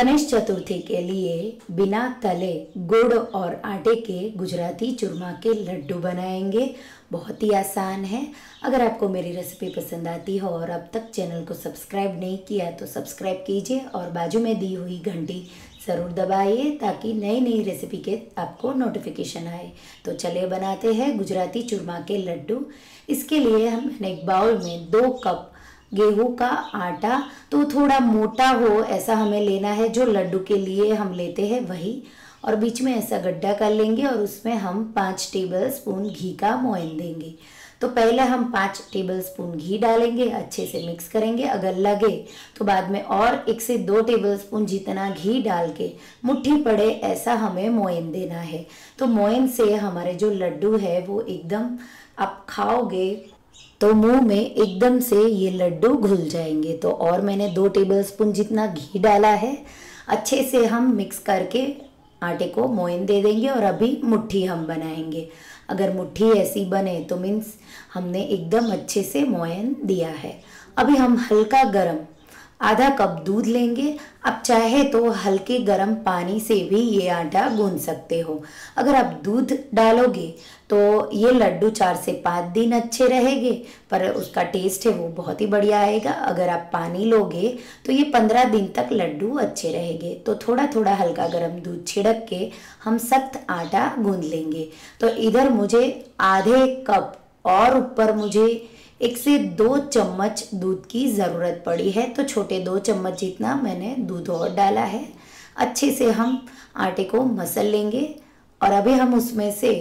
गणेश चतुर्थी के लिए बिना तले गुड़ और आटे के गुजराती चूरमा के लड्डू बनाएंगे बहुत ही आसान है अगर आपको मेरी रेसिपी पसंद आती हो और अब तक चैनल को सब्सक्राइब नहीं किया तो सब्सक्राइब कीजिए और बाजू में दी हुई घंटी ज़रूर दबाइए ताकि नई नई रेसिपी के आपको नोटिफिकेशन आए तो चलिए बनाते हैं गुजराती चूरमा के लड्डू इसके लिए हम एक बाउल में दो कप गेहूं का आटा तो थोड़ा मोटा हो ऐसा हमें लेना है जो लड्डू के लिए हम लेते हैं वही और बीच में ऐसा गड्ढा कर लेंगे और उसमें हम पाँच टेबल स्पून घी का मोइन देंगे तो पहले हम पाँच टेबल स्पून घी डालेंगे अच्छे से मिक्स करेंगे अगर लगे तो बाद में और एक से दो टेबल स्पून जितना घी डाल के मुट्ठी पड़े ऐसा हमें मोइन देना है तो मोइन से हमारे जो लड्डू है वो एकदम आप खाओगे तो मुंह में एकदम से ये लड्डू घुल जाएंगे तो और मैंने दो टेबलस्पून जितना घी डाला है अच्छे से हम मिक्स करके आटे को मोइन दे देंगे और अभी मुट्ठी हम बनाएंगे अगर मुट्ठी ऐसी बने तो मीन्स हमने एकदम अच्छे से मोयन दिया है अभी हम हल्का गरम आधा कप दूध लेंगे आप चाहे तो हल्के गर्म पानी से भी ये आटा गूंद सकते हो अगर आप दूध डालोगे तो ये लड्डू चार से पाँच दिन अच्छे रहेंगे पर उसका टेस्ट है वो बहुत ही बढ़िया आएगा अगर आप पानी लोगे तो ये पंद्रह दिन तक लड्डू अच्छे रहेंगे तो थोड़ा थोड़ा हल्का गर्म दूध छिड़क के हम सख्त आटा गूंद लेंगे तो इधर मुझे आधे कप और ऊपर मुझे एक से दो चम्मच दूध की ज़रूरत पड़ी है तो छोटे दो चम्मच जितना मैंने दूध और डाला है अच्छे से हम आटे को मसल लेंगे और अभी हम उसमें से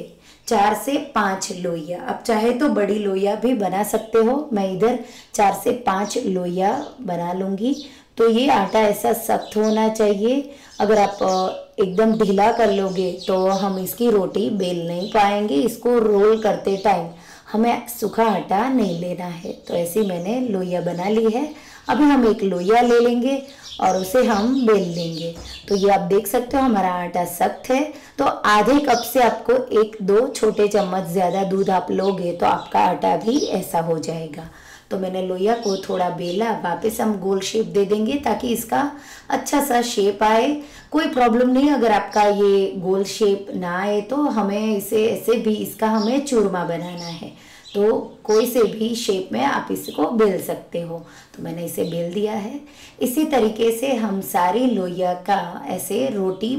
चार से पाँच लोइया आप चाहे तो बड़ी लोइया भी बना सकते हो मैं इधर चार से पाँच लोइया बना लूँगी तो ये आटा ऐसा सख्त होना चाहिए अगर आप एकदम ढीला कर लोगे तो हम इसकी रोटी बेल नहीं पाएंगे इसको रोल करते टाइम हमें सूखा आटा नहीं लेना है तो ऐसी मैंने लोइया बना ली है अभी हम एक लोइया ले लेंगे और उसे हम बेल लेंगे तो ये आप देख सकते हो हमारा आटा सख्त है तो आधे कप से आपको एक दो छोटे चम्मच ज़्यादा दूध आप लोगे तो आपका आटा भी ऐसा हो जाएगा तो मैंने लोहिया को थोड़ा बेला वापस हम गोल शेप दे देंगे ताकि इसका अच्छा सा शेप आए कोई प्रॉब्लम नहीं अगर आपका ये गोल शेप ना आए तो हमें इसे ऐसे भी इसका हमें चूरमा बनाना है तो कोई से भी शेप में आप इसको बेल सकते हो तो मैंने इसे बेल दिया है इसी तरीके से हम सारी लोहिया का ऐसे रोटी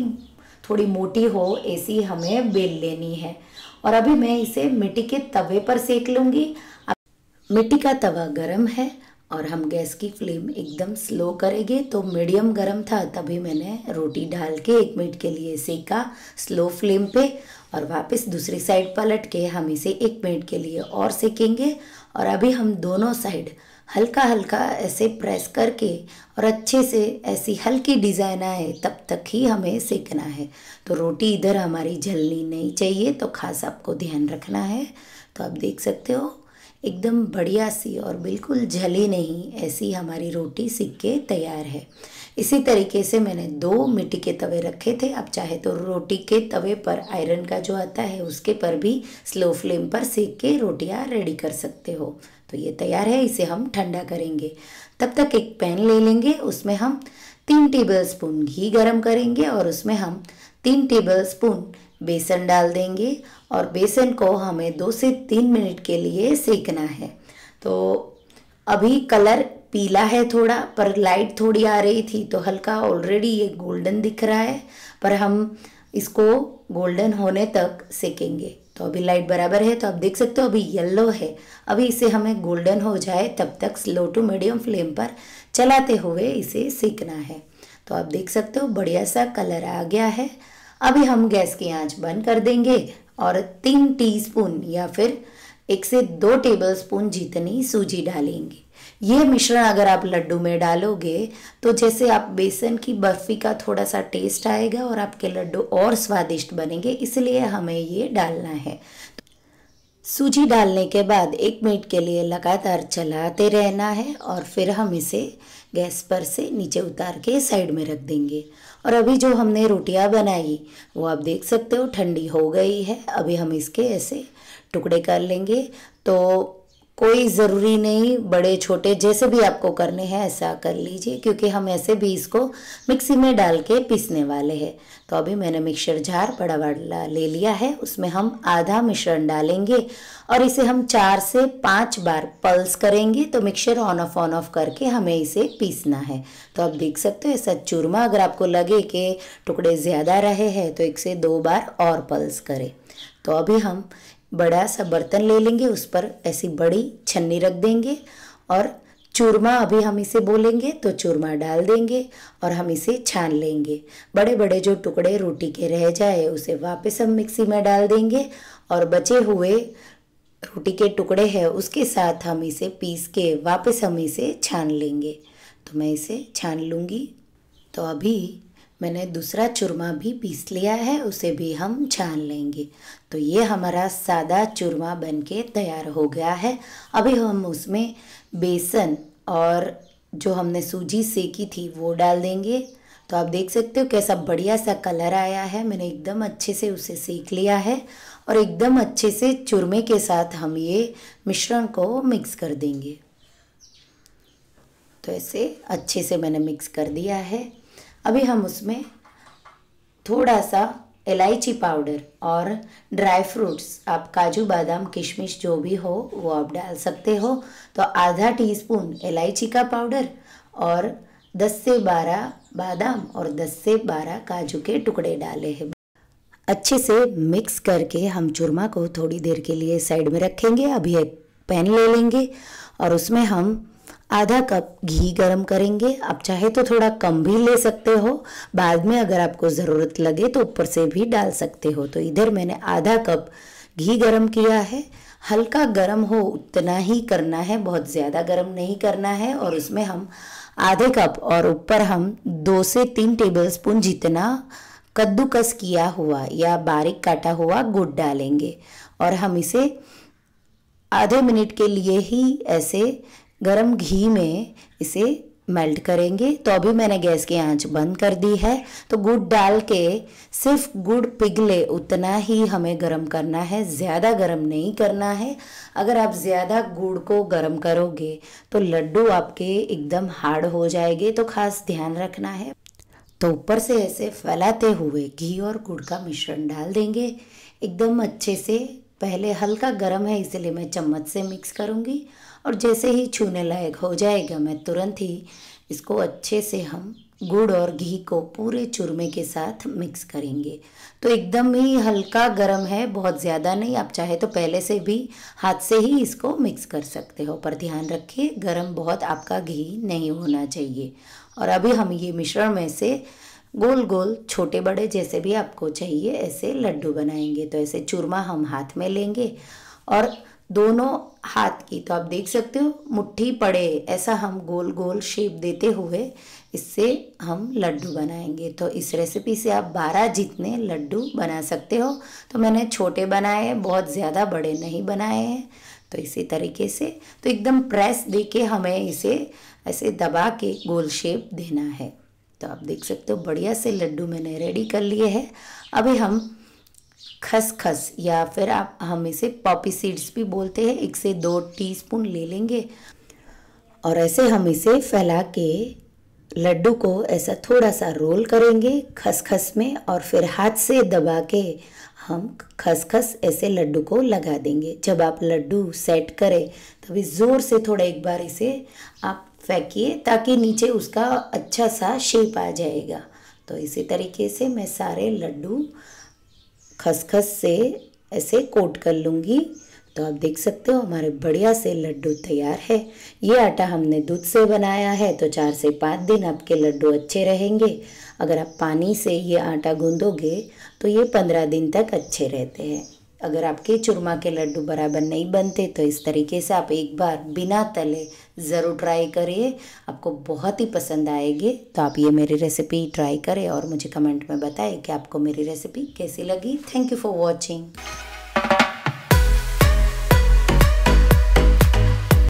थोड़ी मोटी हो ऐसी हमें बेल लेनी है और अभी मैं इसे मिट्टी के तवे पर सेक लूँगी मिट्टी का तवा गरम है और हम गैस की फ्लेम एकदम स्लो करेंगे तो मीडियम गरम था तभी मैंने रोटी डाल के एक मिनट के लिए सेका स्लो फ्लेम पे और वापस दूसरी साइड पलट के हम इसे एक मिनट के लिए और सेकेंगे और अभी हम दोनों साइड हल्का हल्का ऐसे प्रेस करके और अच्छे से ऐसी हल्की डिज़ाइन आए तब तक ही हमें सेकना है तो रोटी इधर हमारी जलनी नहीं चाहिए तो खास आपको ध्यान रखना है तो आप देख सकते हो एकदम बढ़िया सी और बिल्कुल जली नहीं ऐसी हमारी रोटी सिक्के के तैयार है इसी तरीके से मैंने दो मिट्टी के तवे रखे थे आप चाहे तो रोटी के तवे पर आयरन का जो आता है उसके पर भी स्लो फ्लेम पर सेक के रोटियां रेडी कर सकते हो तो ये तैयार है इसे हम ठंडा करेंगे तब तक एक पैन ले लेंगे उसमें हम तीन टेबल स्पून घी गर्म करेंगे और उसमें हम तीन टेबल स्पून बेसन डाल देंगे और बेसन को हमें दो से तीन मिनट के लिए सेकना है तो अभी कलर पीला है थोड़ा पर लाइट थोड़ी आ रही थी तो हल्का ऑलरेडी ये गोल्डन दिख रहा है पर हम इसको गोल्डन होने तक सेकेंगे तो अभी लाइट बराबर है तो आप देख सकते हो अभी येलो है अभी इसे हमें गोल्डन हो जाए तब तक स्लो टू मीडियम फ्लेम पर चलाते हुए इसे सीखना है तो आप देख सकते हो बढ़िया सा कलर आ गया है अभी हम गैस की आंच बंद कर देंगे और तीन टीस्पून या फिर एक से दो टेबल स्पून जितनी सूजी डालेंगे ये मिश्रण अगर आप लड्डू में डालोगे तो जैसे आप बेसन की बर्फ़ी का थोड़ा सा टेस्ट आएगा और आपके लड्डू और स्वादिष्ट बनेंगे इसलिए हमें ये डालना है सूजी डालने के बाद एक मिनट के लिए लगातार चलाते रहना है और फिर हम इसे गैस पर से नीचे उतार के साइड में रख देंगे और अभी जो हमने रोटियां बनाई वो आप देख सकते हो ठंडी हो गई है अभी हम इसके ऐसे टुकड़े कर लेंगे तो कोई ज़रूरी नहीं बड़े छोटे जैसे भी आपको करने हैं ऐसा कर लीजिए क्योंकि हम ऐसे भी इसको मिक्सी में डाल के पीसने वाले हैं तो अभी मैंने मिक्सर जार बड़ा बड़ा ले लिया है उसमें हम आधा मिश्रण डालेंगे और इसे हम चार से पाँच बार पल्स करेंगे तो mixer on off on off करके हमें इसे पीसना है तो आप देख सकते हो ऐसा चूरमा अगर आपको लगे कि टुकड़े ज़्यादा रहे हैं तो एक से दो बार और पल्स करें तो अभी हम बड़ा सा बर्तन ले लेंगे उस पर ऐसी बड़ी छन्नी रख देंगे और चूरमा अभी हम इसे बोलेंगे तो चूरमा डाल देंगे और हम इसे छान लेंगे बड़े बड़े जो टुकड़े रोटी के रह जाए उसे वापस हम मिक्सी में डाल देंगे और बचे हुए रोटी के टुकड़े हैं उसके साथ हम इसे पीस के वापस हम इसे छान लेंगे तो मैं इसे छान लूँगी तो अभी मैंने दूसरा चूरमा भी पीस लिया है उसे भी हम छान लेंगे तो ये हमारा सादा चूरमा बनके तैयार हो गया है अभी हम उसमें बेसन और जो हमने सूजी सेकी थी वो डाल देंगे तो आप देख सकते हो कैसा बढ़िया सा कलर आया है मैंने एकदम अच्छे से उसे सेक लिया है और एकदम अच्छे से चूरमे के साथ हम ये मिश्रण को मिक्स कर देंगे तो ऐसे अच्छे से मैंने मिक्स कर दिया है अभी हम उसमें थोड़ा सा इलायची पाउडर और ड्राई फ्रूट्स आप काजू बादाम किशमिश जो भी हो वो आप डाल सकते हो तो आधा टीस्पून इलायची का पाउडर और 10 से 12 बादाम और 10 से 12 काजू के टुकड़े डाले हैं अच्छे से मिक्स करके हम चूरमा को थोड़ी देर के लिए साइड में रखेंगे अभी एक पैन ले लेंगे और उसमें हम आधा कप घी गरम करेंगे आप चाहे तो थोड़ा कम भी ले सकते हो बाद में अगर आपको ज़रूरत लगे तो ऊपर से भी डाल सकते हो तो इधर मैंने आधा कप घी गरम किया है हल्का गरम हो उतना ही करना है बहुत ज़्यादा गरम नहीं करना है और उसमें हम आधे कप और ऊपर हम दो से तीन टेबल स्पून जितना कद्दूकस किया हुआ या बारीक काटा हुआ गुड़ डालेंगे और हम इसे आधे मिनट के लिए ही ऐसे गरम घी में इसे मेल्ट करेंगे तो अभी मैंने गैस की आंच बंद कर दी है तो गुड़ डाल के सिर्फ गुड़ पिघले उतना ही हमें गरम करना है ज़्यादा गरम नहीं करना है अगर आप ज़्यादा गुड़ को गरम करोगे तो लड्डू आपके एकदम हार्ड हो जाएंगे तो खास ध्यान रखना है तो ऊपर से ऐसे फैलाते हुए घी और गुड़ का मिश्रण डाल देंगे एकदम अच्छे से पहले हल्का गर्म है इसलिए मैं चम्मच से मिक्स करूँगी और जैसे ही छूने लायक हो जाएगा मैं तुरंत ही इसको अच्छे से हम गुड़ और घी को पूरे चूरमे के साथ मिक्स करेंगे तो एकदम ही हल्का गर्म है बहुत ज़्यादा नहीं आप चाहे तो पहले से भी हाथ से ही इसको मिक्स कर सकते हो पर ध्यान रखिए गर्म बहुत आपका घी नहीं होना चाहिए और अभी हम ये मिश्रण में से गोल गोल छोटे बड़े जैसे भी आपको चाहिए ऐसे लड्डू बनाएंगे तो ऐसे चूरमा हम हाथ में लेंगे और दोनों हाथ की तो आप देख सकते हो मुट्ठी पड़े ऐसा हम गोल गोल शेप देते हुए इससे हम लड्डू बनाएंगे तो इस रेसिपी से आप 12 जितने लड्डू बना सकते हो तो मैंने छोटे बनाए हैं बहुत ज़्यादा बड़े नहीं बनाए हैं तो इसी तरीके से तो एकदम प्रेस दे के हमें इसे ऐसे दबा के गोल शेप देना है तो आप देख सकते हो बढ़िया से लड्डू मैंने रेडी कर लिए हैं अभी हम खसखस या फिर आप हम इसे पॉपी सीड्स भी बोलते हैं एक से दो टीस्पून ले लेंगे और ऐसे हम इसे फैला के लड्डू को ऐसा थोड़ा सा रोल करेंगे खसखस में और फिर हाथ से दबा के हम खसखस ऐसे लड्डू को लगा देंगे जब आप लड्डू सेट करें तभी ज़ोर से थोड़ा एक बार इसे आप फेंकिए ताकि नीचे उसका अच्छा सा शेप आ जाएगा तो इसी तरीके से मैं सारे लड्डू खसखस से ऐसे कोट कर लूँगी तो आप देख सकते हो हमारे बढ़िया से लड्डू तैयार है ये आटा हमने दूध से बनाया है तो चार से पाँच दिन आपके लड्डू अच्छे रहेंगे अगर आप पानी से ये आटा गूंदोगे तो ये पंद्रह दिन तक अच्छे रहते हैं अगर आपके चूरमा के लड्डू बराबर नहीं बनते तो इस तरीके से आप एक बार बिना तले ज़रूर ट्राई करिए आपको बहुत ही पसंद आएगी तो आप ये मेरी रेसिपी ट्राई करें और मुझे कमेंट में बताएं कि आपको मेरी रेसिपी कैसी लगी थैंक यू फॉर वॉचिंग